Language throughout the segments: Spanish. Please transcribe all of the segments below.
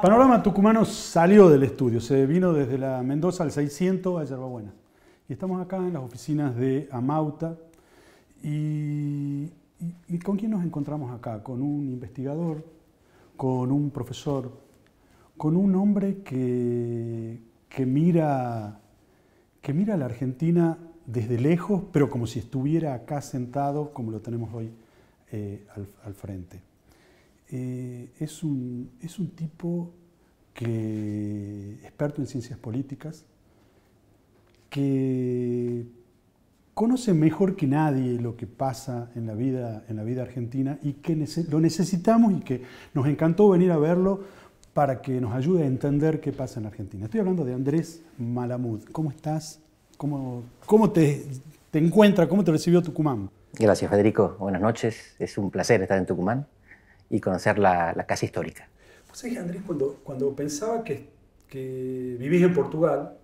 Panorama Tucumano salió del estudio, se vino desde la Mendoza al 600 a Yerbabuena. Y estamos acá en las oficinas de Amauta. Y, con quién nos encontramos acá? Con un investigador, con un profesor, con un hombre que, que, mira, que mira la Argentina desde lejos, pero como si estuviera acá sentado, como lo tenemos hoy eh, al frente. Eh, es, un, es un tipo que, experto en ciencias políticas, que conoce mejor que nadie lo que pasa en la vida, en la vida argentina y que lo necesitamos y que nos encantó venir a verlo para que nos ayude a entender qué pasa en Argentina. Estoy hablando de Andrés Malamud. ¿Cómo estás? ¿Cómo, te, te encuentras? ¿Cómo te recibió Tucumán? Gracias, Federico. Buenas noches. Es un placer estar en Tucumán y conocer la, casa histórica. Pues sí, Andrés, cuando, cuando pensaba que, que vivís en Portugal,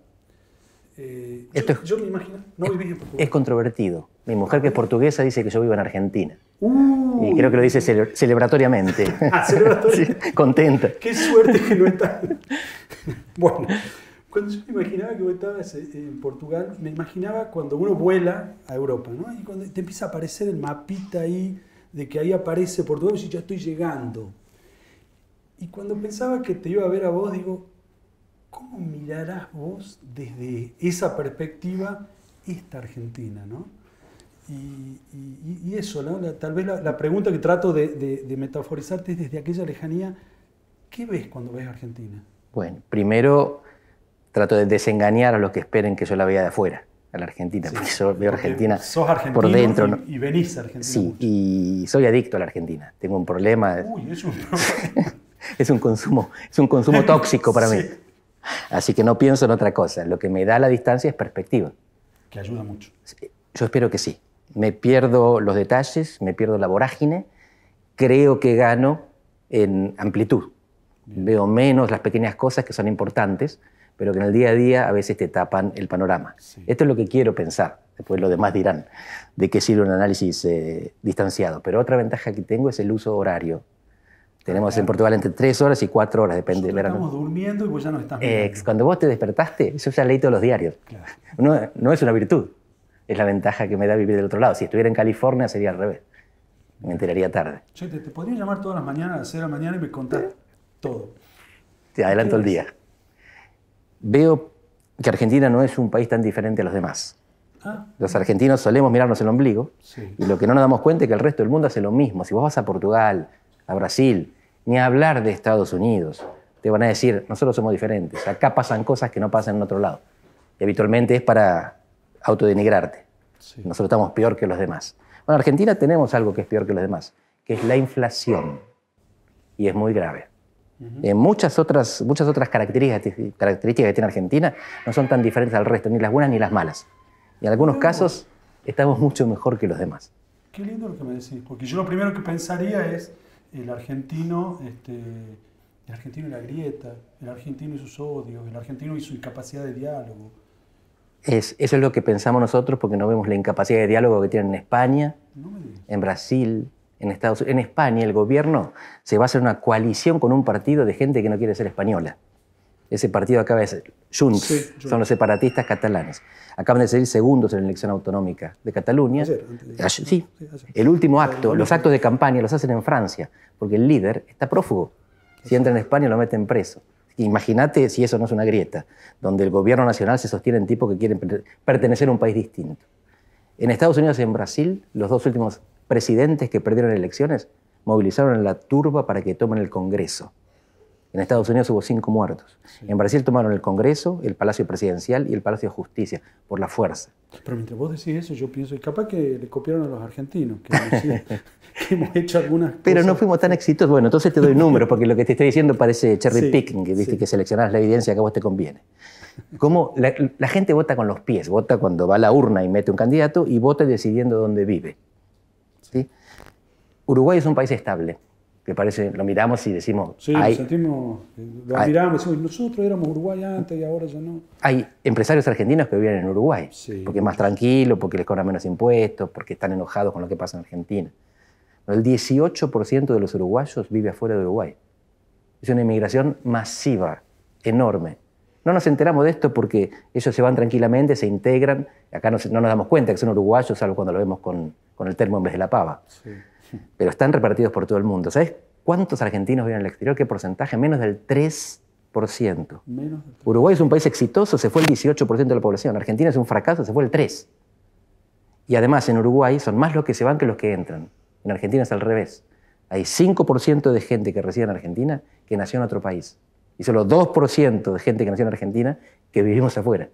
eh, yo, es, yo, me imagino, no vivís en Portugal. Es controvertido. Mi mujer, que es portuguesa, dice que yo vivo en Argentina. Uh. y creo que lo dice celebratoriamente. ah, celebratoriamente. sí, contenta. Qué suerte que no está. bueno, cuando yo me imaginaba que vos estabas eh, en Portugal, me imaginaba cuando uno vuela a Europa, ¿no? Y cuando te empieza a aparecer el mapita ahí de que ahí aparece por tu y ya estoy llegando. Y cuando pensaba que te iba a ver a vos, digo, ¿cómo mirarás vos desde esa perspectiva esta Argentina? ¿no? Y, eso, tal vez la, pregunta que trato de, metaforizarte es desde aquella lejanía, ¿qué ves cuando ves Argentina? Bueno, primero trato de desengañar a los que esperen que yo la vea de afuera a la Argentina, porque yo veo Argentina por dentro. Y, venís a Argentina. Sí, y soy adicto a la Argentina. Tengo un problema. Uy, es un problema. es un consumo, es un consumo tóxico para mí. Así que no pienso en otra cosa. Lo que me da la distancia es perspectiva. Que ayuda mucho. Yo espero que sí. Me pierdo los detalles, me pierdo la vorágine. Creo que gano en amplitud. Veo menos las pequeñas cosas que son importantes pero que en el día a día a veces te tapan el panorama. Esto es lo que quiero pensar, después los demás dirán de qué sirve un análisis eh, distanciado. Pero otra ventaja que tengo es el uso horario. Tenemos en Portugal entre tres horas y cuatro horas, depende del verano. Estamos durmiendo y vos ya no estás. Eh, cuando vos te despertaste, eso ya leí todos los diarios. No, es una virtud, es la ventaja que me da vivir del otro lado. Si estuviera en California sería al revés, me enteraría tarde. te, podría llamar todas las mañanas a las cero de la mañana y me contar todo. Te adelanto el día veo que Argentina no es un país tan diferente a los demás. Ah. Los argentinos solemos mirarnos el ombligo y lo que no nos damos cuenta es que el resto del mundo hace lo mismo. Si vos vas a Portugal, a Brasil, ni a hablar de Estados Unidos, te van a decir, nosotros somos diferentes, acá pasan cosas que no pasan en otro lado. Y habitualmente es para autodenigrarte. Nosotros estamos peor que los demás. Bueno, en Argentina tenemos algo que es peor que los demás, que es la inflación. Y es muy grave. Eh, muchas, otras, muchas otras características, características que tiene Argentina no son tan diferentes al resto, ni las buenas ni las malas. Y en algunos mm. casos estamos mucho mejor que los demás. Qué lindo lo que me decís, porque yo lo primero que pensaría es el argentino, este, el argentino y la grieta, el argentino y sus odios, el argentino y su incapacidad de diálogo. Es, eso es lo que pensamos nosotros porque no vemos la incapacidad de diálogo que tienen en España, en Brasil, en Estados En España el gobierno se va a hacer una coalición con un partido de gente que no quiere ser española. Ese partido acaba de ser Junts, son los separatistas catalanes. Acaban de salir segundos en la elección autonómica de Cataluña. Sí, el último acto, los actos de campaña los hacen en Francia, porque el líder está prófugo. Si entra en España lo meten preso. Imagínate si eso no es una grieta, donde el gobierno nacional se sostiene en tipos que quieren pertenecer a un país distinto. En Estados Unidos y en Brasil, los dos últimos presidentes que perdieron elecciones movilizaron la turba para que tomen el Congreso. En Estados Unidos hubo cinco muertos. En Brasil tomaron el Congreso, el Palacio Presidencial y el Palacio de Justicia por la fuerza. Pero mientras vos decís eso, yo pienso, y capaz que le copiaron a los argentinos, que, hemos hecho algunas cosas. Pero no fuimos tan exitosos. Bueno, entonces te doy números, porque lo que te estoy diciendo parece cherry picking, que, que seleccionás la evidencia que a vos te conviene. Como la, la gente vota con los pies, vota cuando va a la urna y mete un candidato y vota decidiendo dónde vive. Uruguay es un país estable, que parece, lo miramos y decimos... Sí, sentimos, miramos nosotros éramos Uruguay antes y ahora ya no. Hay empresarios argentinos que viven en Uruguay, porque es más tranquilo, porque les cobran menos impuestos, porque están enojados con lo que pasa en Argentina. El 18% de los uruguayos vive afuera de Uruguay. Es una inmigración masiva, enorme. No nos enteramos de esto porque ellos se van tranquilamente, se integran. Acá no, nos damos cuenta que son uruguayos, salvo cuando lo vemos con, el termo en vez de la pava. Pero están repartidos por todo el mundo. ¿Sabes cuántos argentinos viven en el exterior? ¿Qué porcentaje? Menos del Menos del 3%. Uruguay es un país exitoso, se fue el 18% de la población. Argentina es un fracaso, se fue el 3%. Y además en Uruguay son más los que se van que los que entran. En Argentina es al revés. Hay 5% de gente que reside en Argentina que nació en otro país y solo 2% de gente que nació en Argentina que vivimos afuera.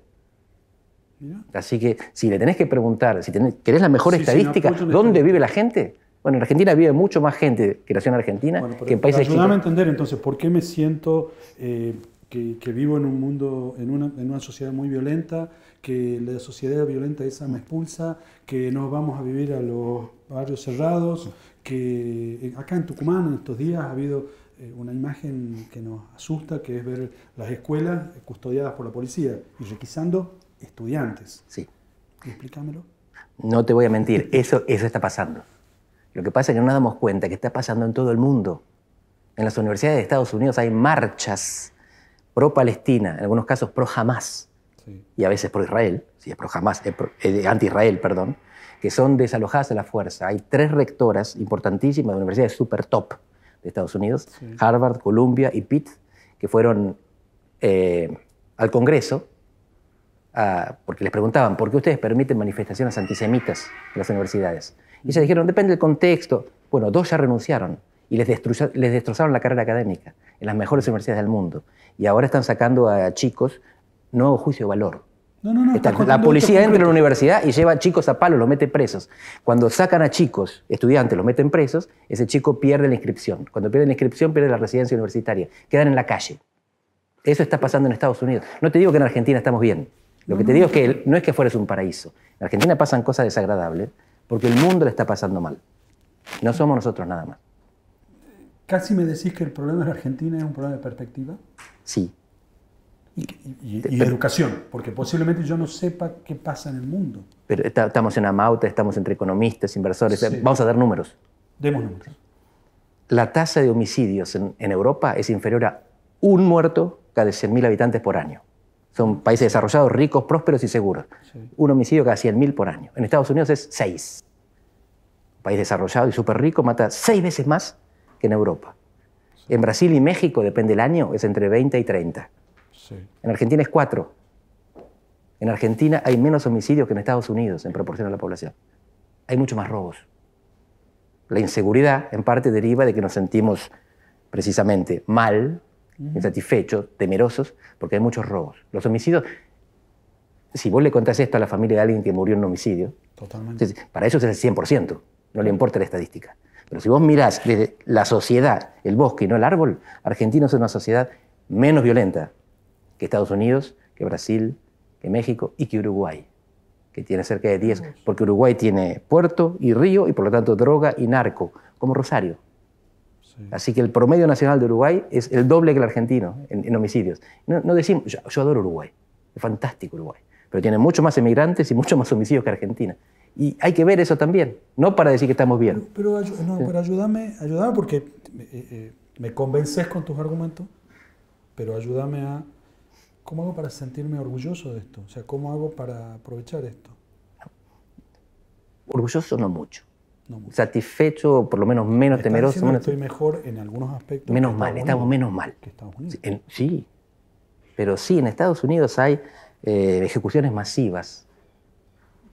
Así que si le tenés que preguntar, si tenés, querés la mejor estadística, ¿dónde vive la gente? Bueno, en Argentina vive mucho más gente que nació en Argentina que en países chicos. a entender entonces por qué me siento eh, que, vivo en un mundo, en una, en una sociedad muy violenta, que la sociedad violenta esa me expulsa, que nos vamos a vivir a los barrios cerrados, que eh, acá en Tucumán en estos días ha habido eh, una imagen que nos asusta, que es ver las escuelas custodiadas por la policía y requisando estudiantes. Sí. Explícamelo. No te voy a mentir, eso, eso está pasando. Lo que pasa es que no nos damos cuenta que está pasando en todo el mundo. En las universidades de Estados Unidos hay marchas pro-Palestina, en algunos casos pro-Jamás, y a veces pro-Israel, si es pro-Jamás, eh, anti-Israel, perdón, que son desalojadas a la fuerza. Hay tres rectoras importantísimas de universidades super top de Estados Unidos, Harvard, Columbia y Pitt, que fueron eh, al Congreso porque les preguntaban, ¿por qué ustedes permiten manifestaciones antisemitas en las universidades? Y se dijeron, depende del contexto. Bueno, dos ya renunciaron y les, les destrozaron la carrera académica en las mejores universidades del mundo. Y ahora están sacando a chicos nuevo juicio de valor no, no, no. la policía entra en la universidad y lleva a chicos a palo, los mete presos. Cuando sacan a chicos, estudiantes, los meten presos, ese chico pierde la inscripción. Cuando pierde la inscripción, pierde la residencia universitaria. Quedan en la calle. Eso está pasando en Estados Unidos. No te digo que en Argentina estamos bien. Lo que te digo es que no es que es un paraíso. En Argentina pasan cosas desagradables porque el mundo le está pasando mal. No somos nosotros nada más. ¿Casi me decís que el problema de Argentina es un problema de perspectiva? Sí. Y, educación, porque posiblemente yo no sepa qué pasa en el mundo. Pero estamos en Amauta, estamos entre economistas, inversores. Vamos a dar números. Demos números. La tasa de homicidios en, Europa es inferior a un muerto cada 100.000 habitantes por año. Son países desarrollados, ricos, prósperos y seguros. Un homicidio cada 100.000 por año. En Estados Unidos es 6. Un país desarrollado y súper rico mata 6 veces más que en Europa. En Brasil y México, depende del año, es entre 20 y 30. En Argentina es cuatro. En Argentina hay menos homicidios que en Estados Unidos en proporción a la población. Hay mucho más robos. La inseguridad en parte deriva de que nos sentimos precisamente mal, insatisfechos, temerosos, porque hay muchos robos. Los homicidios, si vos le contás esto a la familia de alguien que murió en un homicidio, para ellos es el 100%, no le importa la estadística. Pero si vos mirás desde la sociedad, el bosque y no el árbol, Argentina es una sociedad menos violenta, que Estados Unidos, que Brasil, que México y que Uruguay, que tiene cerca de 10, porque Uruguay tiene puerto y río y por lo tanto droga y narco, como Rosario. Así que el promedio nacional de Uruguay es el doble que el argentino en, homicidios. No, decimos, yo, adoro Uruguay, es fantástico Uruguay, pero tiene mucho más emigrantes y mucho más homicidios que Argentina. Y hay que ver eso también, no para decir que estamos bien. Pero, ayúdame, ayúdame porque eh, eh, me convences con tus argumentos, pero ayúdame a ¿Cómo hago para sentirme orgulloso de esto? O sea, ¿cómo hago para aprovechar esto? Orgulloso no mucho. Satisfecho, por lo menos menos temeroso. Menos... estoy mejor en algunos aspectos. Menos mal, estamos menos mal. Estados Unidos. sí, pero sí, en Estados Unidos hay eh, ejecuciones masivas.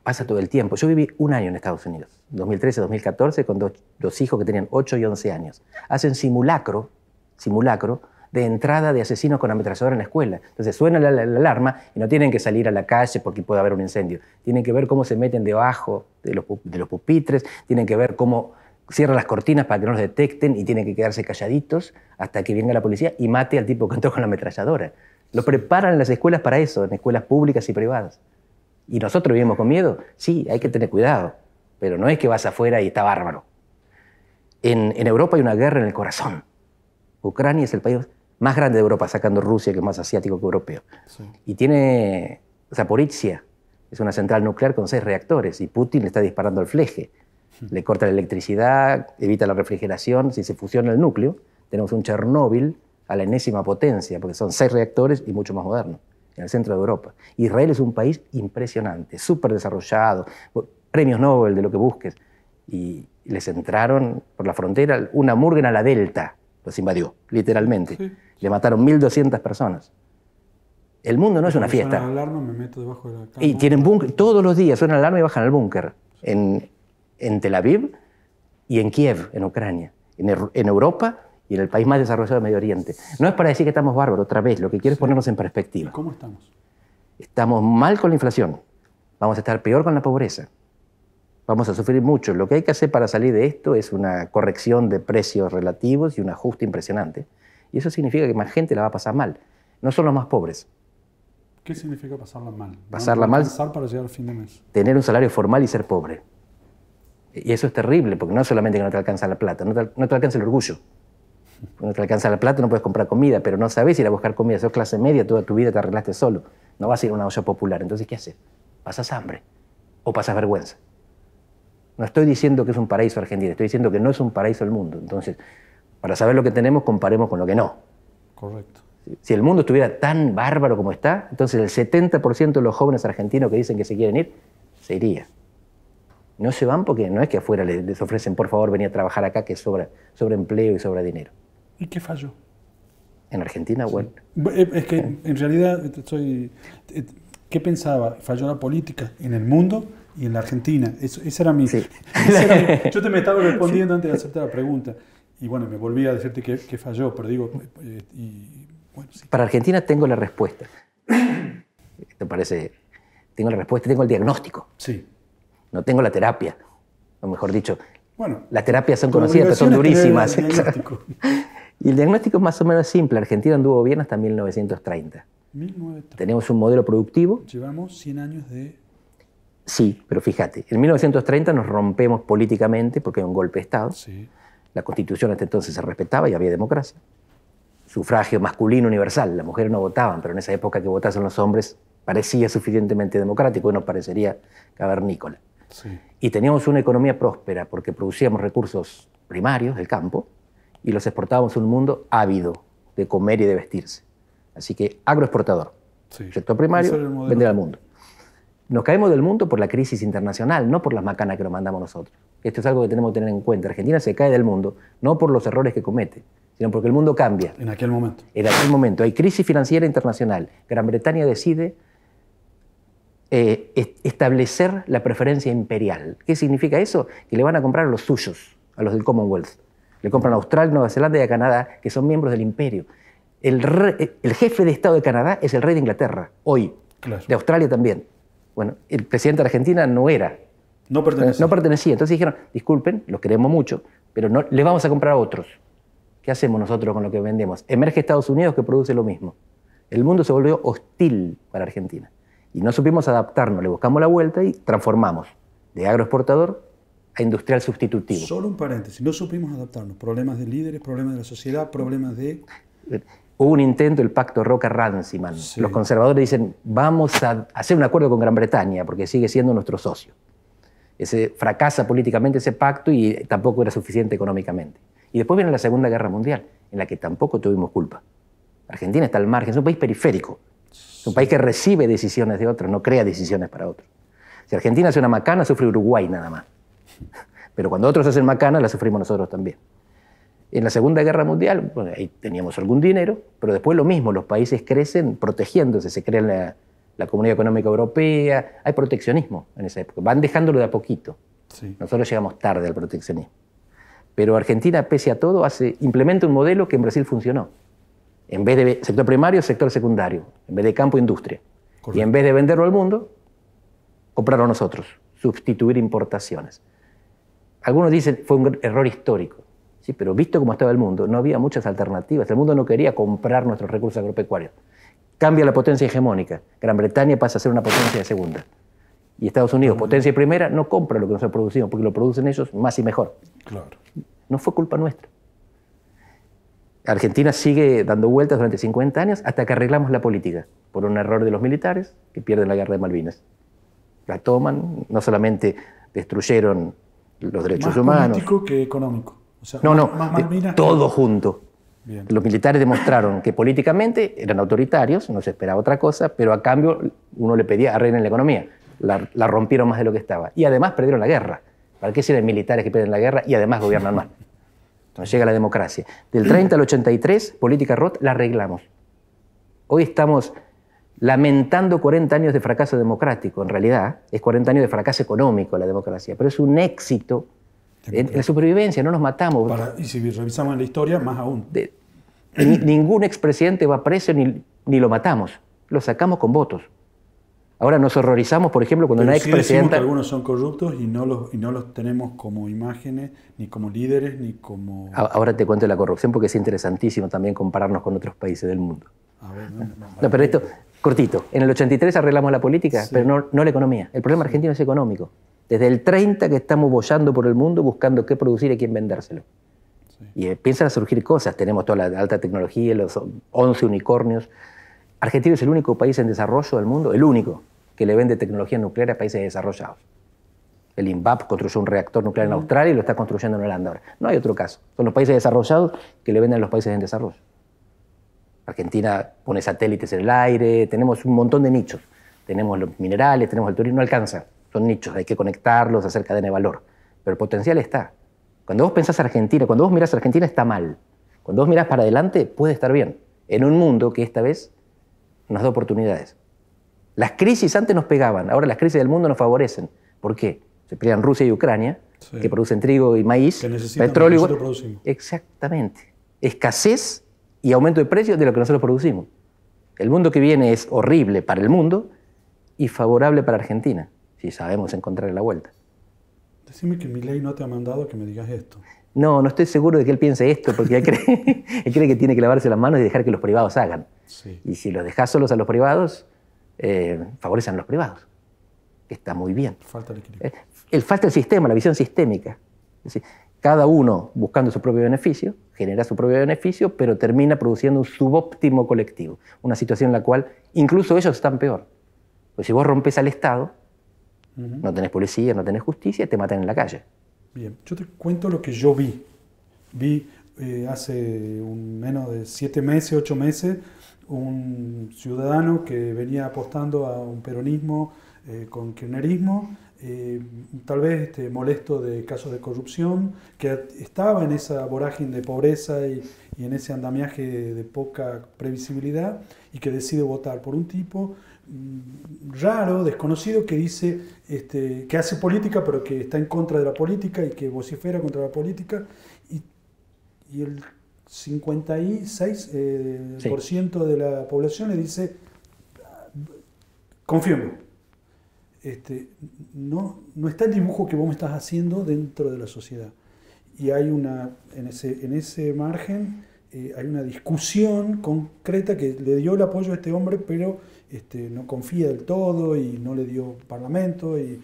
Pasa todo el tiempo. Yo viví un año en Estados Unidos, 2013-2014, con dos, dos hijos que tenían 8 y 11 años. Hacen simulacro, simulacro de entrada de asesinos con ametralladora en la escuela. Entonces suena la, alarma y no tienen que salir a la calle porque puede haber un incendio. Tienen que ver cómo se meten debajo de los, pupitres, tienen que ver cómo cierran las cortinas para que no los detecten y tienen que quedarse calladitos hasta que venga la policía y mate al tipo que entró con la ametralladora. Lo preparan las escuelas para eso, en escuelas públicas y privadas. ¿Y nosotros vivimos con miedo? Sí, hay que tener cuidado, pero no es que vas afuera y está bárbaro. en Europa hay una guerra en el corazón Ucrania es el país más grande de Europa, sacando Rusia, que es más asiático que europeo. Y tiene Zaporizhia, es una central nuclear con seis reactores, y Putin le está disparando al fleje. Hmm. Le corta la electricidad, evita la refrigeración, si se fusiona el núcleo, tenemos un Chernóbil a la enésima potencia, porque son seis reactores y mucho más moderno, en el centro de Europa. Israel es un país impresionante, súper desarrollado, premios Nobel de lo que busques. Y les entraron por la frontera una murgen a la delta, los invadió, literalmente. Le mataron 1.200 personas. El mundo no es una fiesta. Suena alarma, me meto debajo de la Y tienen búnker, todos los días suena la alarma y bajan al búnker. En, Tel Aviv y en Kiev, en Ucrania. En, Europa y en el país más desarrollado del Medio Oriente. No es para decir que estamos bárbaros, otra vez, lo que quiero es ponernos en perspectiva. ¿Cómo estamos? Estamos mal con la inflación. Vamos a estar peor con la pobreza vamos a sufrir mucho. Lo que hay que hacer para salir de esto es una corrección de precios relativos y un ajuste impresionante. Y eso significa que más gente la va a pasar mal, no son los más pobres. ¿Qué significa pasarla mal? Pasarla mal. para llegar al fin de mes. Tener un salario formal y ser pobre. Y eso es terrible, porque no solamente que no te alcanza la plata, no te, alcanza el orgullo. No te alcanza la plata, no puedes comprar comida, pero no sabes ir a buscar comida. Eres clase media, toda tu vida te arreglaste solo. No vas a ir a una olla popular. Entonces, ¿qué haces? Pasas hambre o pasas vergüenza. No estoy diciendo que es un paraíso argentino, estoy diciendo que no es un paraíso el mundo. Entonces, para saber lo que tenemos, comparemos con lo que no. Correcto. Si el mundo estuviera tan bárbaro como está, entonces el 70% de los jóvenes argentinos que dicen que se quieren ir, se iría. No se van porque no es que afuera les ofrecen, por favor, venir a trabajar acá, que sobra, sobre empleo y sobra dinero. ¿Y qué falló? En Argentina, bueno. Eh, es que en realidad, estoy... Eh, eh, ¿qué pensaba? ¿Falló la política en el mundo? y en la Argentina. esa era mi, yo te me estaba respondiendo antes de hacerte la pregunta. Y bueno, me volví a decirte que, falló, pero digo. Eh, Para Argentina tengo la respuesta. ¿Te parece? Tengo la respuesta, tengo el diagnóstico. Sí. No tengo la terapia. O mejor dicho, bueno, las terapias son conocidas, pero son durísimas. y el diagnóstico es más o menos simple. Argentina anduvo bien hasta 1930. 1930. Tenemos un modelo productivo. Llevamos 100 años de Sí, pero fíjate, en 1930 nos rompemos políticamente porque hay un golpe de Estado. La constitución hasta entonces se respetaba y había democracia. Sufragio masculino universal, las mujeres no votaban, pero en esa época que votasen los hombres parecía suficientemente democrático y nos parecería cavernícola. Y teníamos una economía próspera porque producíamos recursos primarios del campo y los exportábamos a un mundo ávido de comer y de vestirse. Así que agroexportador, sector primario, vender al mundo. Nos caemos del mundo por la crisis internacional, no por las macanas que nos mandamos nosotros. Esto es algo que tenemos que tener en cuenta. Argentina se cae del mundo, no por los errores que comete, sino porque el mundo cambia. En aquel momento. En aquel momento. Hay crisis financiera internacional. Gran Bretaña decide eh, establecer la preferencia imperial. ¿Qué significa eso? Que le van a comprar los suyos, a los del Commonwealth. Le compran a Australia, Nueva Zelanda y a Canadá, que son miembros del imperio. El, jefe de Estado de Canadá es el rey de Inglaterra, hoy. De Australia también. Bueno, el presidente de Argentina no era. No pertenecía. No pertenecía. Entonces dijeron, disculpen, los queremos mucho, pero no, les vamos a comprar a otros. ¿Qué hacemos nosotros con lo que vendemos? Emerge Estados Unidos que produce lo mismo. El mundo se volvió hostil para Argentina. Y no supimos adaptarnos, le buscamos la vuelta y transformamos de agroexportador a industrial sustitutivo. Solo un paréntesis, no supimos adaptarnos. Problemas de líderes, problemas de la sociedad, problemas de... Eh, Hubo un intento, el pacto roca ranziman Los conservadores dicen, vamos a hacer un acuerdo con Gran Bretaña, porque sigue siendo nuestro socio. Ese, fracasa políticamente ese pacto y tampoco era suficiente económicamente. Y después viene la Segunda Guerra Mundial, en la que tampoco tuvimos culpa. Argentina está al margen, es un país periférico, es un país que recibe decisiones de otros, no crea decisiones para otros. Si Argentina hace una macana, sufre Uruguay nada más. Pero cuando otros hacen macana, la sufrimos nosotros también. En la Segunda Guerra Mundial, ahí teníamos algún dinero, pero después lo mismo, los países crecen protegiéndose, se crea la, Comunidad Económica Europea, hay proteccionismo en esa época, van dejándolo de a poquito. Nosotros llegamos tarde al proteccionismo. Pero Argentina, pese a todo, implementa un modelo que en Brasil funcionó. En vez de sector primario, sector secundario. En vez de campo, industria. Y en vez de venderlo al mundo, comprarlo nosotros. Sustituir importaciones. Algunos dicen fue un error histórico. Sí, pero visto cómo estaba el mundo, no había muchas alternativas. El mundo no quería comprar nuestros recursos agropecuarios. Cambia la potencia hegemónica. Gran Bretaña pasa a ser una potencia de segunda. Y Estados Unidos, mm. potencia primera, no compra lo que nosotros producimos, porque lo producen ellos más y mejor. Claro. No fue culpa nuestra. Argentina sigue dando vueltas durante 50 años hasta que arreglamos la política, por un error de los militares que pierden la guerra de Malvinas. La toman, no solamente destruyeron los derechos más humanos. político que económico no, no, eh, todo junto. Los militares demostraron que políticamente eran autoritarios, no se esperaba otra cosa, pero a cambio uno le pedía arreglen la economía. La, rompieron más de lo que estaba. Y además perdieron la guerra. ¿Para qué sirven militares que pierden la guerra y además gobiernan mal? Entonces llega la democracia. Del 30 al 83, política rot, la arreglamos. Hoy estamos lamentando 40 años de fracaso democrático. En realidad, es 40 años de fracaso económico la democracia, pero es un éxito en, la supervivencia, no nos matamos. y si revisamos la historia, más aún. ningún expresidente va preso ni, lo matamos, lo sacamos con votos. Ahora nos horrorizamos, por ejemplo, cuando Pero una sí algunos son corruptos y no, los, y no los tenemos como imágenes, ni como líderes, ni como. Ahora te cuento la corrupción porque es interesantísimo también compararnos con otros países del mundo. A ah, ver, no pero esto, cortito. En el 83 arreglamos la política, pero no, la economía. El problema argentino es económico. Desde el 30 que estamos bollando por el mundo buscando qué producir y a quién vendérselo. Y eh, empiezan a surgir cosas. Tenemos toda la alta tecnología, los 11 unicornios. Argentina es el único país en desarrollo del mundo, el único, que le vende tecnología nuclear a países desarrollados. El INVAP construyó un reactor nuclear en Australia y lo está construyendo en Holanda ahora. No hay otro caso. Son los países desarrollados que le venden a los países en desarrollo. Argentina pone satélites en el aire, tenemos un montón de nichos. Tenemos los minerales, tenemos el turismo, no alcanza. Son nichos, hay que conectarlos, hacer cadena de valor. Pero el potencial está. Cuando vos pensás Argentina, cuando vos mirás Argentina está mal. Cuando vos mirás para adelante puede estar bien. En un mundo que esta vez nos da oportunidades. Las crisis antes nos pegaban, ahora las crisis del mundo nos favorecen. ¿Por qué? Se pelean Rusia y Ucrania, que producen trigo y maíz, que petróleo. Exactamente. Escasez y aumento de precios de lo que nosotros producimos. El mundo que viene es horrible para el mundo y favorable para Argentina, si sabemos encontrar la vuelta. Decime que mi ley no te ha mandado que me digas esto. No, no estoy seguro de que él piense esto, porque él cree, él cree que tiene que lavarse las manos y dejar que los privados hagan. Sí. Y si los dejas solos a los privados, eh, favorecen a los privados. Está muy bien. Falta el equilibrio. Eh, falta el sistema, la visión sistémica. Es decir, cada uno buscando su propio beneficio, genera su propio beneficio, pero termina produciendo un subóptimo colectivo, una situación en la cual incluso ellos están peor. Pues si vos rompes al Estado, no tenés policía, no tenés justicia, te matan en la calle. Bien, yo te cuento lo que yo vi. Vi eh, hace menos de siete meses, ocho meses, un ciudadano que venía apostando a un peronismo eh, con kirchnerismo eh, tal vez este, molesto de casos de corrupción, que estaba en esa vorágine de pobreza y, en ese andamiaje de, poca previsibilidad y que decide votar por un tipo mm, raro, desconocido, que dice este, que hace política pero que está en contra de la política y que vocifera contra la política y, el 56% eh, de la población le dice ah, confío este, no, no está el dibujo que vos me estás haciendo dentro de la sociedad. Y hay una, en ese, margen, eh, hay una discusión concreta que le dio el apoyo a este hombre, pero este, no confía del todo y no le dio parlamento y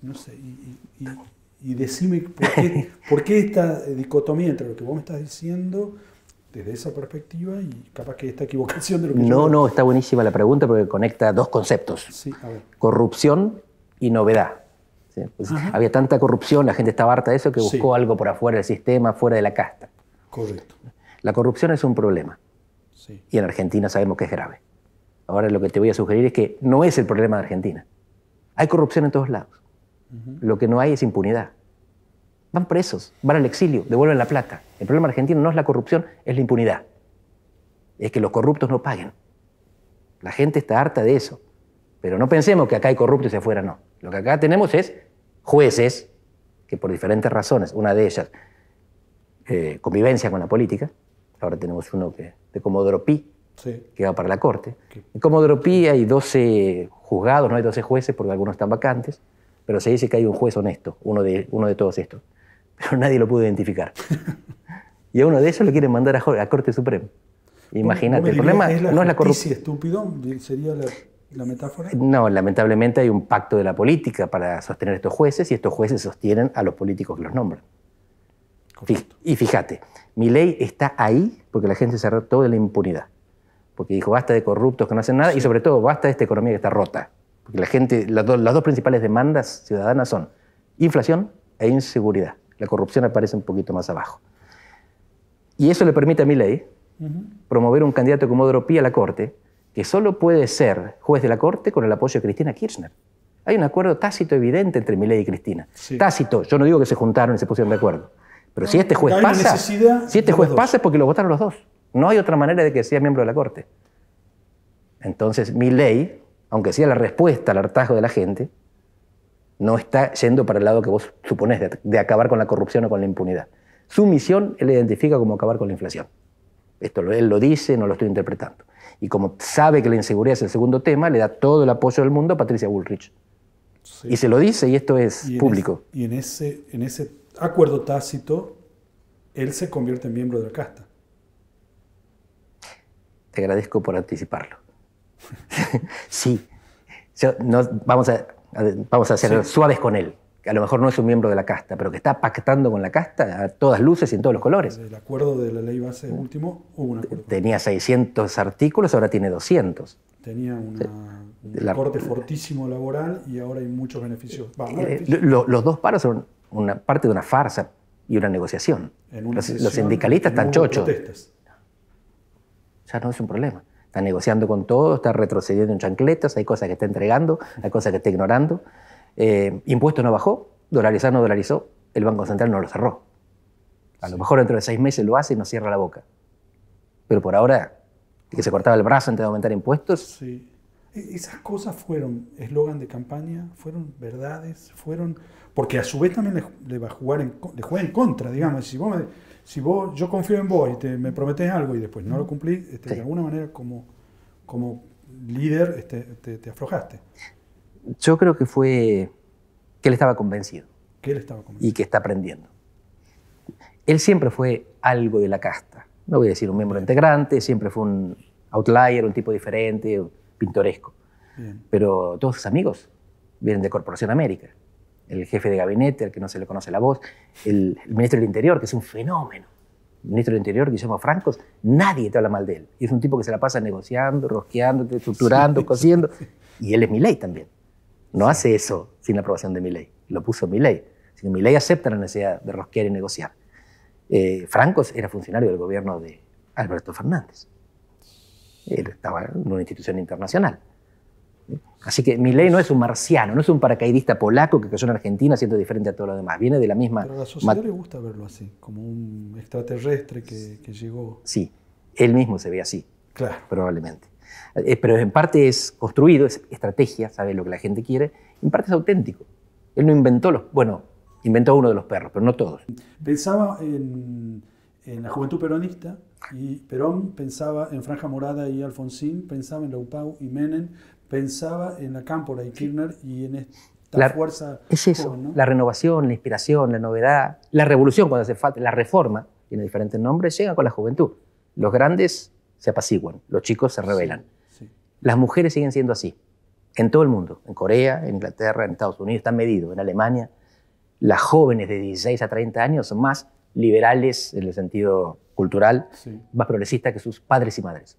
no sé, y, decime por qué, por esta dicotomía entre lo que vos me estás diciendo desde esa perspectiva y capaz que esta equivocación de lo que No, no, está buenísima la pregunta porque conecta dos conceptos. Sí, Corrupción y novedad. Pues había tanta corrupción, la gente estaba harta de eso, que buscó algo por afuera del sistema, fuera de la casta. Correcto. La corrupción es un problema. Y en Argentina sabemos que es grave. Ahora lo que te voy a sugerir es que no es el problema de Argentina. Hay corrupción en todos lados. Lo que no hay es impunidad. Van presos, van al exilio, devuelven la plata. El problema argentino no es la corrupción, es la impunidad. Es que los corruptos no paguen. La gente está harta de eso. Pero no pensemos que acá hay corruptos y afuera no. Lo que acá tenemos es jueces que por diferentes razones, una de ellas, eh, convivencia con la política, ahora tenemos uno de Comodoro que va para la corte. En Comodoro hay 12 juzgados, no hay 12 jueces porque algunos están vacantes, pero se dice que hay un juez honesto, uno de, uno de todos estos, pero nadie lo pudo identificar. y a uno de ellos lo quieren mandar a, Corte Suprema. Imagínate, el problema no es la corrupción. estúpido, sería la... ¿La metáfora? No, lamentablemente hay un pacto de la política para sostener a estos jueces y estos jueces sostienen a los políticos que los nombran. Y fíjate, mi ley está ahí porque la gente se todo de la impunidad. Porque dijo, basta de corruptos que no hacen nada y sobre todo, basta de esta economía que está rota. Porque la gente, las, dos principales demandas ciudadanas son inflación e inseguridad. La corrupción aparece un poquito más abajo. Y eso le permite a mi ley promover un candidato como Dropy a la Corte, que solo puede ser juez de la Corte con el apoyo de Cristina Kirchner. Hay un acuerdo tácito evidente entre Milei y Cristina. Tácito, yo no digo que se juntaron y se pusieron de acuerdo. Pero si este juez pasa, si este juez pasa es porque lo votaron los dos. No hay otra manera de que sea miembro de la Corte. Entonces, Milei, aunque sea la respuesta al hartazgo de la gente, no está yendo para el lado que vos suponés de, acabar con la corrupción o con la impunidad. Su misión él identifica como acabar con la inflación. Esto él lo dice, no lo estoy interpretando. Y como sabe que la inseguridad es el segundo tema, le da todo el apoyo del mundo a Patricia Bullrich. Y se lo dice, y esto es público. y en ese, acuerdo tácito, él se convierte en miembro de la casta. Te agradezco por anticiparlo. sí, vamos, a, vamos a ser suaves con él a lo mejor no es un miembro de la casta, pero que está pactando con la casta a todas luces y en todos los colores. El acuerdo de la ley base último hubo un acuerdo. Tenía 600 artículos, ahora tiene 200. Tenía un corte fortísimo laboral y ahora hay muchos beneficios. Eh, los dos paros son una parte de una farsa y una negociación. los, sindicalistas están chochos. Ya no es un problema. Está negociando con todo, está retrocediendo en chancletas, hay cosas que está entregando, hay cosas que está ignorando. Eh, impuesto no bajó, dolarizar no dolarizó, el Banco Central no lo cerró. A lo mejor dentro de seis meses lo hace y no cierra la boca. Pero por ahora, que se cortaba el brazo antes de aumentar impuestos. Sí. E-, esas cosas fueron eslogan de campaña, fueron verdades, fueron. Porque a su vez también le, va a jugar juega en contra, digamos. Si vos, si vos, yo confío en vos y te, me prometés algo y después no lo cumplís, este, de alguna manera como, como líder este, te aflojaste. Yo creo que fue que él estaba convencido. Que Y que está aprendiendo. Él siempre fue algo de la casta. No voy a decir un miembro integrante, siempre fue un outlier, un tipo diferente, pintoresco. Pero todos sus amigos vienen de Corporación América. El jefe de gabinete, al que no se le conoce la voz, el, ministro del Interior, que es un fenómeno. El ministro del Interior, Guillermo Francos, nadie te habla mal de él. Y es un tipo que se la pasa negociando, rosqueando, estructurando, cosiendo. Y él es mi ley también. No hace eso sin la aprobación de mi ley. Lo puso mi ley. mi ley acepta la necesidad de rosquear y negociar. Eh, Franco era funcionario del gobierno de Alberto Fernández. Él estaba en una institución internacional. Así que ley no es un marciano, no es un paracaidista polaco que cayó en Argentina siendo diferente a todo lo demás. Viene de la misma. Pero a la sociedad le gusta verlo así, como un extraterrestre que, llegó. Sí, él mismo se ve así. Probablemente. Eh, pero en parte es construido, es estrategia, sabe lo que la gente quiere, en parte es auténtico. Él no inventó los, bueno, inventó uno de los perros, pero no todos. Pensaba en, la juventud peronista, y Perón pensaba en Franja Morada y Alfonsín, pensaba en Laupau y Menem, pensaba en la Cámpora y Kirchner y en esta la, fuerza. Es eso, la renovación, la inspiración, la novedad, la revolución cuando hace falta, la reforma, tiene diferentes nombres, llega con la juventud. Los grandes se apaciguan, los chicos se rebelan. Las mujeres siguen siendo así, en todo el mundo, en Corea, en Inglaterra, en Estados Unidos, están medidos, en Alemania. Las jóvenes de 16 a 30 años son más liberales en el sentido cultural, más progresistas que sus padres y madres.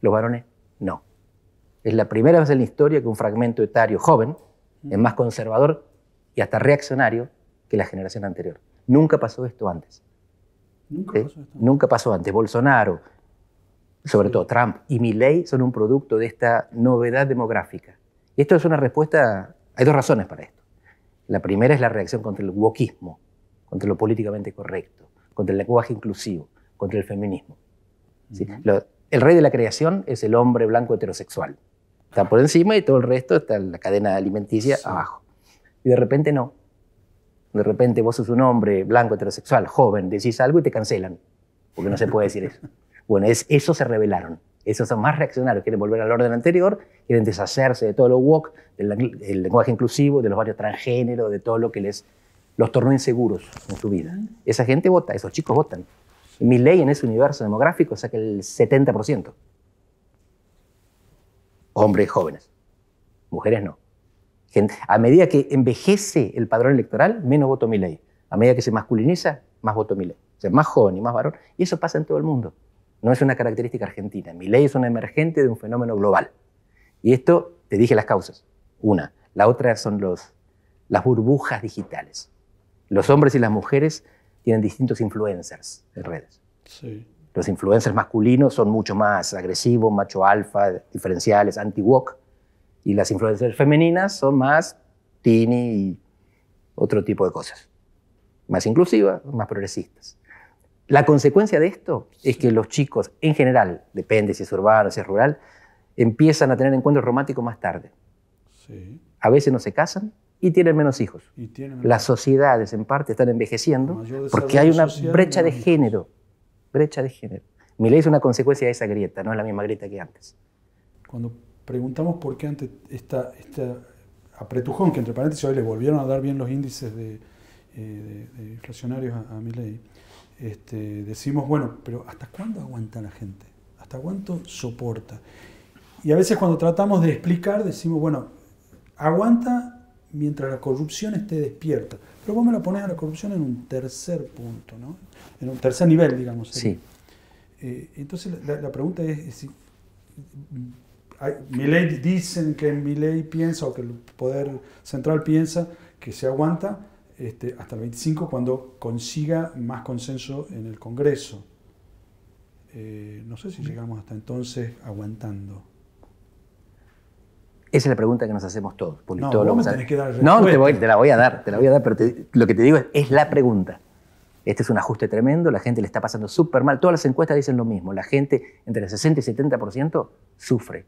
Los varones, no. Es la primera vez en la historia que un fragmento etario joven mm. es más conservador y hasta reaccionario que la generación anterior. Nunca pasó esto antes. Nunca, pasó, esto. Nunca pasó antes. Bolsonaro, sobre todo Trump y mi ley son un producto de esta novedad demográfica. Y esto es una respuesta, hay dos razones para esto. La primera es la reacción contra el wokismo, contra lo políticamente correcto, contra el lenguaje inclusivo, contra el feminismo. el rey de la creación es el hombre blanco heterosexual. Está por encima y todo el resto está en la cadena alimenticia abajo. Y de repente no. De repente vos sos un hombre blanco heterosexual, joven, decís algo y te cancelan, porque no se puede decir eso. Bueno, es, esos se rebelaron. Esos son más reaccionarios, quieren volver al orden anterior, quieren deshacerse de todo lo woke, del, lenguaje inclusivo, de los varios transgéneros, de todo lo que les los tornó inseguros en su vida. Esa gente vota, esos chicos votan. Y mi ley en ese universo demográfico saca el 70%. Hombres jóvenes, mujeres no. Gente, a medida que envejece el padrón electoral, menos voto mi ley. A medida que se masculiniza, más voto mi ley. O sea, más joven y más varón. Y eso pasa en todo el mundo. No es una característica argentina. Mi ley es una emergente de un fenómeno global. Y esto, te dije las causas. Una. La otra son los, las burbujas digitales. Los hombres y las mujeres tienen distintos influencers en redes. Los influencers masculinos son mucho más agresivos, macho alfa, diferenciales, anti wok Y las influencers femeninas son más teeny y otro tipo de cosas. Más inclusivas, más progresistas. La consecuencia de esto es que los chicos, en general, depende si es urbano, si es rural, empiezan a tener encuentros románticos más tarde. A veces no se casan y tienen menos hijos. Las sociedades, en parte, están envejeciendo porque hay una brecha de género. Brecha de género. Mi ley es una consecuencia de esa grieta, no es la misma grieta que antes. Cuando preguntamos por qué antes esta, esta apretujón, que entre paréntesis hoy le volvieron a dar bien los índices de, inflacionarios eh, a, a este, decimos, bueno, pero ¿hasta cuándo aguanta la gente? ¿Hasta cuánto soporta? Y a veces cuando tratamos de explicar, decimos, bueno, aguanta mientras la corrupción esté despierta. Pero vos me lo pones a la corrupción en un tercer punto, ¿no? En un tercer nivel, digamos. Sí. Eh, entonces la, pregunta es, si, dicen que mi ley piensa o que el poder central piensa que se aguanta, este, hasta el 25 cuando consiga más consenso en el Congreso. Eh, no sé si llegamos hasta entonces aguantando. Esa es la pregunta que nos hacemos todos. No, no te, la voy a dar, te la voy a dar, pero lo que te digo es, es la pregunta. Este es un ajuste tremendo, la gente le está pasando súper mal. Todas las encuestas dicen lo mismo. La gente, entre el 60 y 70%, sufre.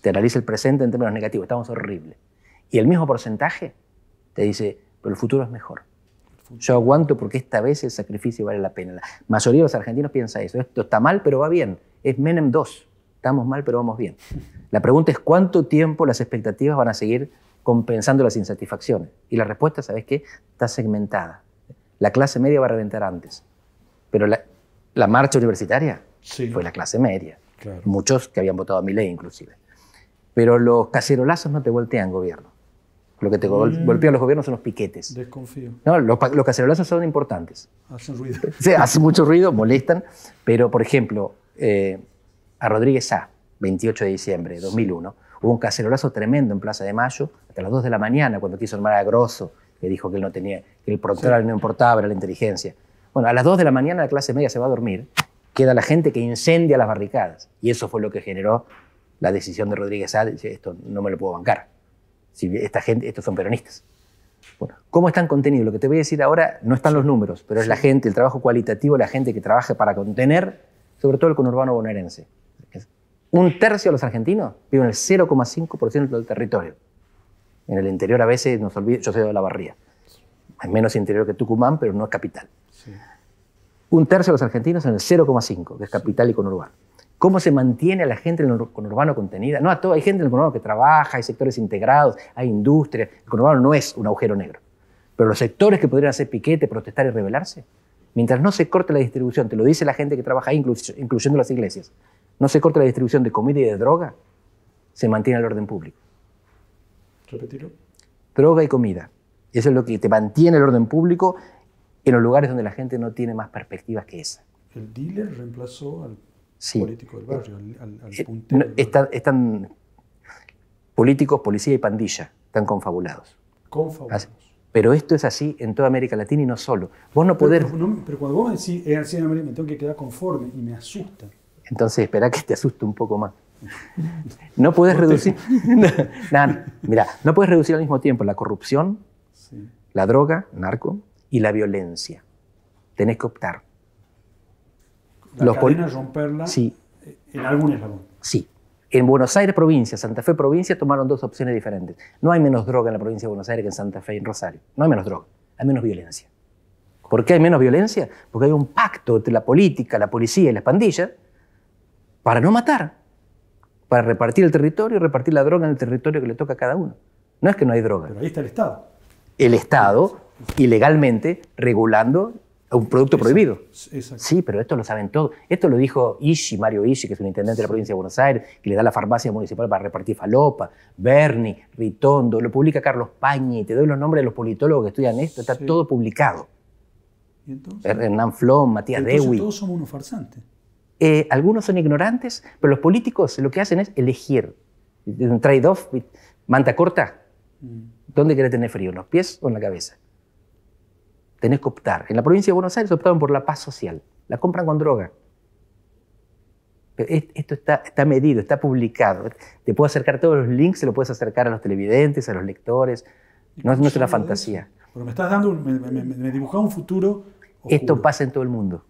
Te analiza el presente en términos negativos, estamos horribles. Y el mismo porcentaje te dice, el futuro es mejor. Yo aguanto porque esta vez el sacrificio vale la pena. La mayoría de los argentinos piensa eso. Esto está mal, pero va bien. Es Menem 2. Estamos mal, pero vamos bien. La pregunta es cuánto tiempo las expectativas van a seguir compensando las insatisfacciones. Y la respuesta, ¿sabes qué? Está segmentada. La clase media va a reventar antes. Pero la, marcha universitaria fue la clase media. Muchos que habían votado a mi ley, inclusive. Pero los cacerolazos no te voltean, gobierno. Lo que te mm. los gobiernos son los piquetes. Desconfío. No, los, cacerolazos son importantes. Hacen ruido. Sí, hacen mucho ruido, molestan. Pero, por ejemplo, eh, a Rodríguez A, 28 de diciembre de 2001, hubo un cacerolazo tremendo en Plaza de Mayo, hasta las 2 de la mañana, cuando quiso armar a que dijo que él no tenía, el protocolo no importaba, era la inteligencia. Bueno, a las 2 de la mañana la clase media se va a dormir, queda la gente que incendia las barricadas. Y eso fue lo que generó la decisión de Rodríguez A, esto no me lo puedo bancar esta gente, estos son peronistas. ¿cómo están contenidos? Lo que te voy a decir ahora no están los números, pero es la gente, el trabajo cualitativo, la gente que trabaja para contener, sobre todo el conurbano bonaerense. Un tercio de los argentinos viven en el 0,5% del territorio. En el interior a veces nos olvidamos, yo soy de la barría. hay menos interior que Tucumán, pero no es capital. Un tercio de los argentinos en el 0,5, que es capital y conurbano. ¿Cómo se mantiene a la gente en el conurbano contenida? No a todo, hay gente en el conurbano que trabaja, hay sectores integrados, hay industria. El conurbano no es un agujero negro. Pero los sectores que podrían hacer piquete, protestar y rebelarse, mientras no se corte la distribución, te lo dice la gente que trabaja ahí, incluyendo las iglesias, no se corte la distribución de comida y de droga, se mantiene el orden público. Repetirlo. Droga y comida. Eso es lo que te mantiene el orden público en los lugares donde la gente no tiene más perspectivas que esa. El dealer reemplazó al del barrio, al, eh, están políticos, policía y pandilla, están confabulados. Confabulados. Pero esto es así en toda América Latina y no solo. Vos no podés... Pero, cuando vos decís eh, así en América, me tengo que quedar conforme y me asusta. Entonces espera que te asuste un poco más. No puedes reducir... mira, no puedes reducir al mismo tiempo la corrupción, la droga, narco, y la violencia. Tenés que optar. La los a romperla sí. en algún eslabón. Sí. En Buenos Aires provincia, Santa Fe provincia, tomaron dos opciones diferentes. No hay menos droga en la provincia de Buenos Aires que en Santa Fe y en Rosario. No hay menos droga, hay menos violencia. ¿Por qué hay menos violencia? Porque hay un pacto entre la política, la policía y las pandillas para no matar, para repartir el territorio y repartir la droga en el territorio que le toca a cada uno. No es que no hay droga. Pero ahí está el Estado. El Estado, ilegalmente, regulando un producto prohibido. Sí, pero esto lo saben todos. Esto lo dijo Ishi, Mario Ishi, que es un intendente de la provincia de Buenos Aires, que le da la farmacia municipal para repartir falopa, Berni, Ritondo, lo publica Carlos Pañi, te doy los nombres de los politólogos que estudian esto, está todo publicado. Hernán Flom, Matías Dewi. Todos somos unos farsantes. Eh, algunos son ignorantes, pero los políticos lo que hacen es elegir. Un trade-off, manta corta. Mm. ¿Dónde querés tener frío? ¿En los pies o en la cabeza? tenés que optar. En la provincia de Buenos Aires optaban por la paz social. La compran con droga. esto está, medido, está publicado. Te puedo acercar todos los links, se lo puedes acercar a los televidentes, a los lectores. No, es una fantasía. Pero me estás dando, me, me, dibujaba un futuro. Esto pasa en todo el mundo.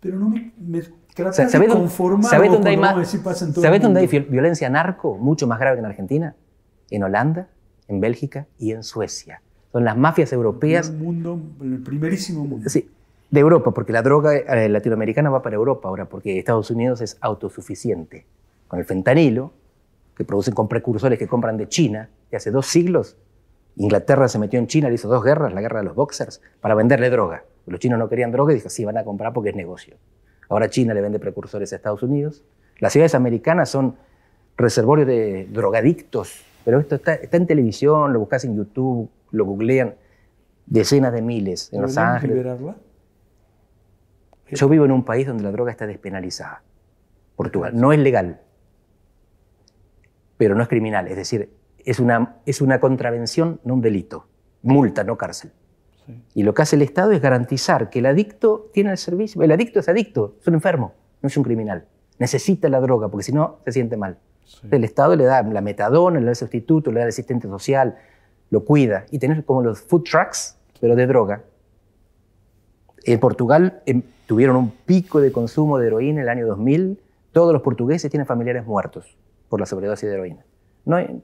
Pero no me, me o dónde hay, más, ¿sabés dónde hay violencia narco mucho más grave que en Argentina? En Holanda, en Bélgica y en Suecia son las mafias europeas. En el mundo, el primerísimo eh, mundo. Sí, de Europa, porque la droga eh, latinoamericana va para Europa ahora, porque Estados Unidos es autosuficiente. Con el fentanilo, que producen con precursores que compran de China, que hace dos siglos Inglaterra se metió en China, le hizo dos guerras, la guerra de los boxers, para venderle droga. Los chinos no querían droga y dijo, sí, van a comprar porque es negocio. Ahora China le vende precursores a Estados Unidos. Las ciudades americanas son reservorios de drogadictos, pero esto está, está en televisión, lo buscas en YouTube, lo googlean decenas de miles en Los Ángeles. liberarla? Yo vivo en un país donde la droga está despenalizada. Portugal. No es legal, pero no es criminal. Es decir, es una, es una contravención, no un delito. Multa, no cárcel. Y lo que hace el Estado es garantizar que el adicto tiene el servicio. El adicto es adicto, es un enfermo, no es un criminal. Necesita la droga porque si no se siente mal. El Estado le da la metadona, le da el sustituto, le da el asistente social, lo cuida y tener como los food trucks, pero de droga. En Portugal em, tuvieron un pico de consumo de heroína en el año 2000. Todos los portugueses tienen familiares muertos por la sobredosis de heroína. No hay,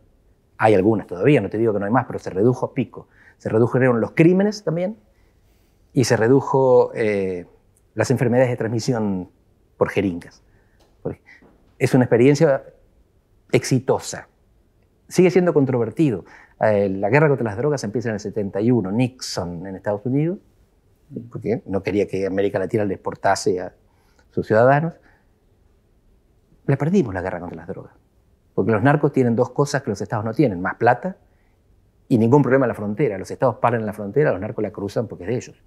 hay algunas todavía, no te digo que no hay más, pero se redujo a pico. Se redujeron los crímenes también y se redujo eh, las enfermedades de transmisión por jeringas. Es una experiencia exitosa. Sigue siendo controvertido. Eh, la guerra contra las drogas empieza en el 71, Nixon en Estados Unidos, porque no quería que América Latina le exportase a sus ciudadanos. Le perdimos la guerra contra las drogas, porque los narcos tienen dos cosas que los estados no tienen, más plata y ningún problema en la frontera. Los estados paran en la frontera, los narcos la cruzan porque es de ellos.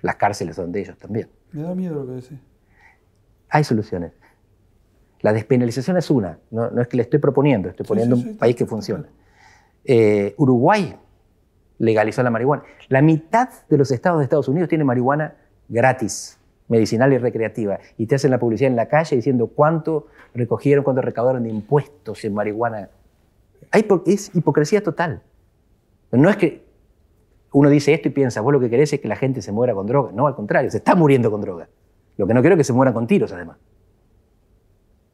Las cárceles son de ellos también. Me da miedo lo que decís. Hay soluciones. La despenalización es una, no, es que le estoy proponiendo, estoy poniendo un país que funciona. Eh, Uruguay legalizó la marihuana. La mitad de los estados de Estados Unidos tiene marihuana gratis, medicinal y recreativa. Y te hacen la publicidad en la calle diciendo cuánto recogieron, cuánto recaudaron de impuestos en marihuana. Hay, es hipocresía total. No es que uno dice esto y piensa, vos lo que querés es que la gente se muera con droga. No, al contrario, se está muriendo con droga. Lo que no quiero es que se mueran con tiros, además.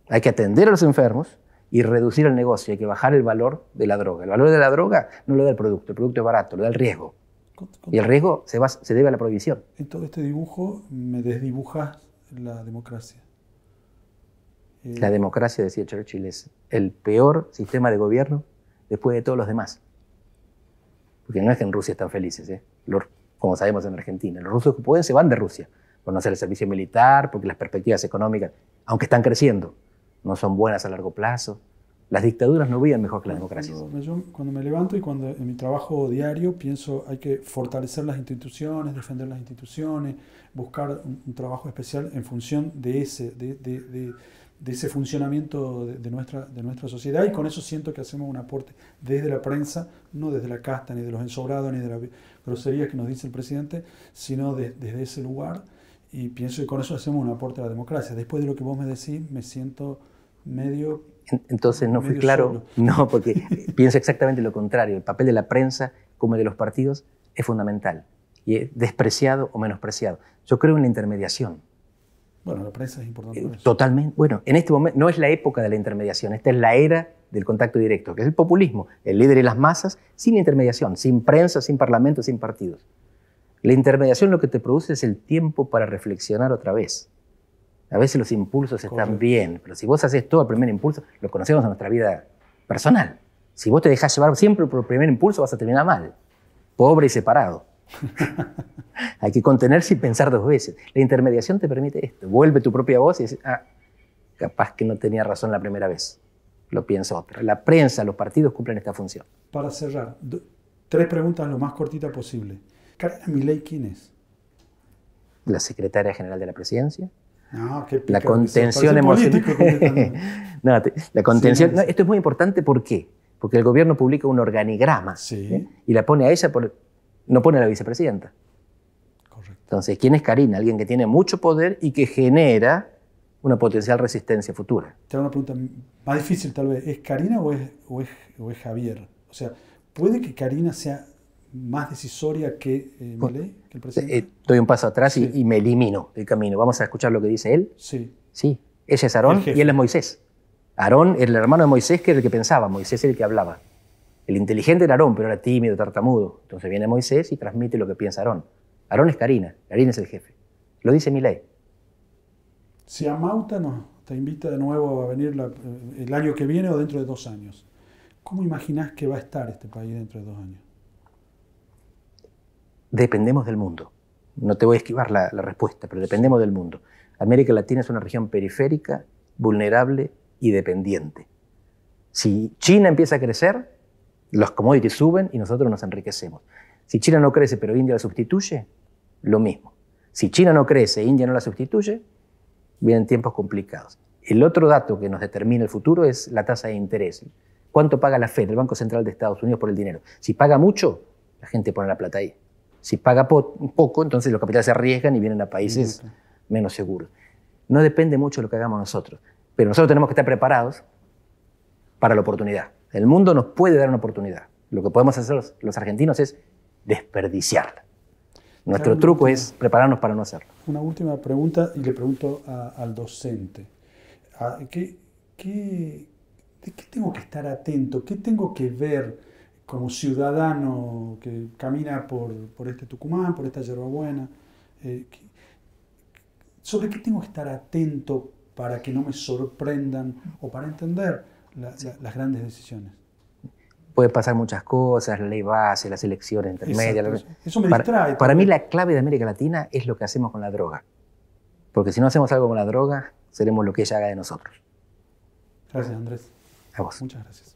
Hay que atender a los enfermos, y reducir el negocio, hay que bajar el valor de la droga. El valor de la droga no lo da el producto, el producto es barato, lo da el riesgo. Y el riesgo se, va, se debe a la prohibición. En todo este dibujo me desdibujas la democracia. Eh, la democracia, decía Churchill, es el peor sistema de gobierno después de todos los demás. Porque no es que en Rusia están felices, ¿eh? como sabemos en Argentina. Los rusos que pueden se van de Rusia por no hacer el servicio militar, porque las perspectivas económicas, aunque están creciendo, no son buenas a largo plazo. Las dictaduras no viven mejor que la democracia. Cuando, yo, cuando me levanto y cuando en mi trabajo diario pienso hay que fortalecer las instituciones, defender las instituciones, buscar un, trabajo especial en función de ese, ese funcionamiento de, nuestra, de nuestra sociedad y con eso siento que hacemos un aporte desde la prensa, no desde la casta, ni de los ensobrados, ni de las groserías que nos dice el presidente, sino desde ese lugar y pienso que con eso hacemos un aporte a la democracia. Después de lo que vos me decís, me siento medio entonces no fui claro, no, porque pienso exactamente lo contrario. El papel de la prensa, como el de los partidos, es fundamental y es despreciado o menospreciado. Yo creo en la intermediación. Bueno, la prensa es importante. Eh, totalmente. Bueno, en este momento no es la época de la intermediación, esta es la era del contacto directo, que es el populismo, el líder y las masas, sin intermediación, sin prensa, sin parlamento, sin partidos. La intermediación lo que te produce es el tiempo para reflexionar otra vez. A veces los impulsos están bien, pero si vos haces todo al primer impulso, lo conocemos en nuestra vida personal. Si vos te dejas llevar siempre por el primer impulso, vas a terminar mal, pobre y separado. Hay que contenerse y pensar dos veces. La intermediación te permite esto. Vuelve tu propia voz y dices, ah, capaz que no tenía razón la primera vez. Lo pienso otra. La prensa, los partidos cumplen esta función. Para cerrar, tres preguntas lo más cortitas posible. Karina Milei, ¿quién es? La secretaria general de la presidencia la contención emocional. la contención. esto es muy importante, ¿por qué? Porque el gobierno publica un organigrama ¿eh? y la pone a ella, no pone a la vicepresidenta. Correcto. Entonces, ¿quién es Karina? Alguien que tiene mucho poder y que genera una potencial resistencia futura. Te hago una pregunta más difícil, tal vez. ¿Es Karina o es Javier? O sea, ¿puede que Karina sea más decisoria que eh, que el eh, presidente? Estoy eh, doy un paso atrás y, me elimino del camino. Vamos a escuchar lo que dice él. Sí. Sí, ella es Aarón y él es Moisés. Aarón era el hermano de Moisés, que era el que pensaba, Moisés era el que hablaba. El inteligente era Aarón, pero era tímido, tartamudo. Entonces viene Moisés y transmite lo que piensa Aarón. Aarón es Karina, Karina es el jefe. Lo dice Milei. Si Amauta nos te invita de nuevo a venir el año que viene o dentro de dos años, ¿cómo imaginas que va a estar este país dentro de dos años? Dependemos del mundo. No te voy a esquivar la, respuesta, pero dependemos del mundo. América Latina es una región periférica, vulnerable y dependiente. Si China empieza a crecer, los commodities suben y nosotros nos enriquecemos. Si China no crece pero India la sustituye, lo mismo. Si China no crece e India no la sustituye, vienen tiempos complicados. El otro dato que nos determina el futuro es la tasa de interés. ¿Cuánto paga la Fed, el Banco Central de Estados Unidos, por el dinero? Si paga mucho, la gente pone la plata ahí. Si paga poco, entonces los capitales se arriesgan y vienen a países menos seguros. No depende mucho de lo que hagamos nosotros, pero nosotros tenemos que estar preparados para la oportunidad. El mundo nos puede dar una oportunidad. Lo que podemos hacer los, argentinos es desperdiciarla. Nuestro truco es prepararnos para no hacerlo. Una última pregunta y le pregunto al docente. Ah, ¿De qué tengo que estar atento? ¿Qué tengo que ver? como ciudadano que camina por, por este Tucumán, por esta Yerbabuena, eh, ¿sobre qué tengo que estar atento para que no me sorprendan o para entender las grandes decisiones? puede pasar muchas cosas, la ley base, las elecciones intermedias. Eso me distrae. Para mí la clave de América Latina es lo que hacemos con la droga. Porque si no hacemos algo con la droga, seremos lo que ella haga de nosotros. Gracias, Andrés. A vos. Muchas gracias.